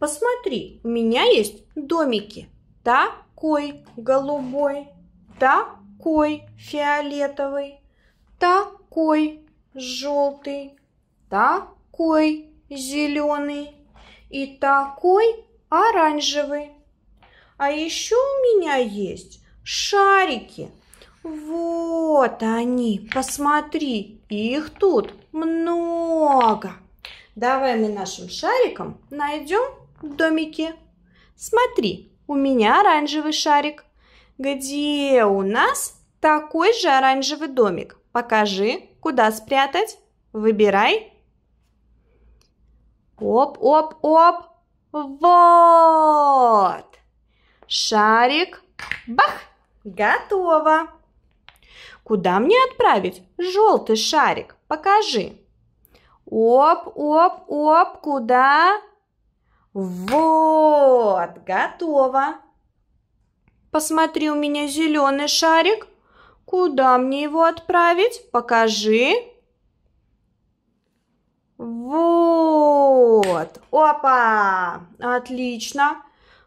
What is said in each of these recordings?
Посмотри, у меня есть домики. Такой голубой, такой фиолетовый, такой желтый, такой зеленый и такой оранжевый. А еще у меня есть шарики. Вот они, посмотри, их тут много. Давай мы нашим шариком найдем в домике? Смотри, у меня оранжевый шарик. Где у нас такой же оранжевый домик? Покажи, куда спрятать. Выбирай. Оп, оп, оп. Вот. Шарик. Бах. Готово. Куда мне отправить желтый шарик? Покажи. Оп, оп, оп. Куда? Вот, готово. Посмотри, у меня зеленый шарик. Куда мне его отправить? Покажи. Вот. Опа! Отлично.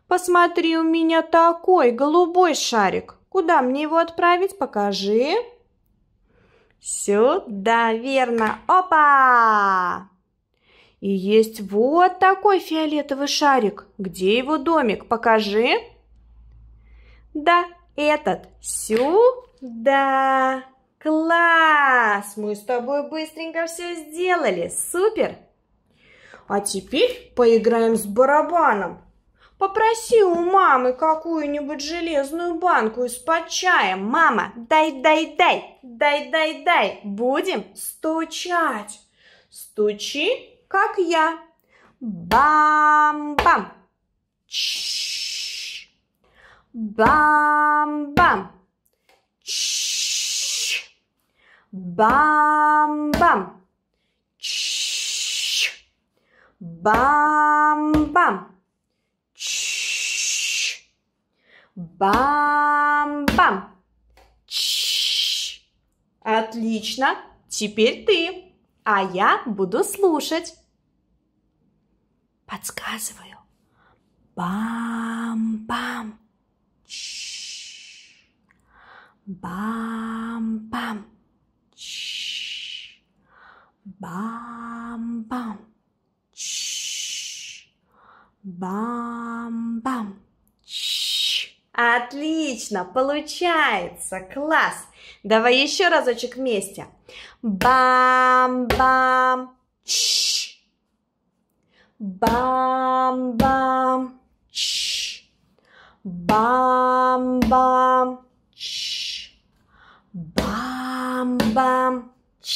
Посмотри, у меня такой голубой шарик. Куда мне его отправить? Покажи. Сюда, верно. Опа! И есть вот такой фиолетовый шарик. Где его домик? Покажи. Да, этот. Сюда. Класс! Мы с тобой быстренько все сделали. Супер! А теперь поиграем с барабаном. Попроси у мамы какую-нибудь железную банку из-под чая. Мама, дай-дай-дай, дай-дай-дай. Будем стучать. Стучи как я. Бам-бам. Бам-бам. Бам-бам. Бам-бам. Бам-бам. Отлично. Теперь ты. А я буду слушать. Подсказываю. Бам-бам. Бам-бам. Бам-бам. Бам-бам. Отлично, получается, класс. Давай еще разочек вместе. Бам-бам. Чш. Бам-бам. Ч. Бам-бам. Ч. Бам-бам. Ч.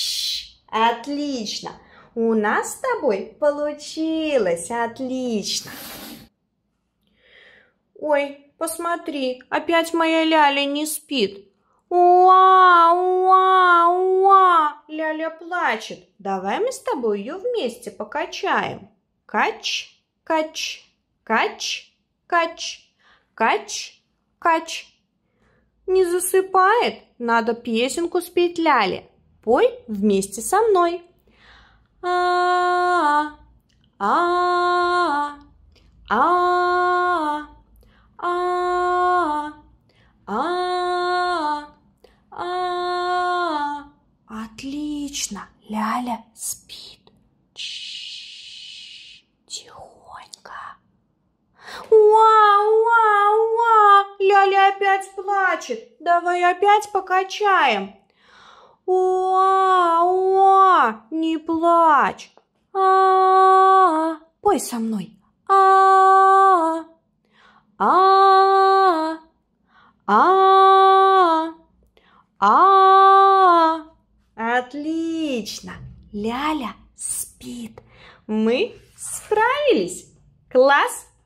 Отлично. У нас с тобой получилось отлично. Ой, посмотри, опять моя Ляля не спит. Уа, уа, уа, Ляля плачет. Давай мы с тобой ее вместе покачаем. Кач, кач, кач, кач, кач, кач. Не засыпает, надо песенку спеть Ляле. Пой вместе со мной. А, а, а, а, а, а, а. Отлично, Ляля спит. Ляля опять плачет. Давай опять покачаем. О, о, не плачь. А, пой со мной. а, а, а, а. Отлично. Ляля спит. Мы справились. Класс!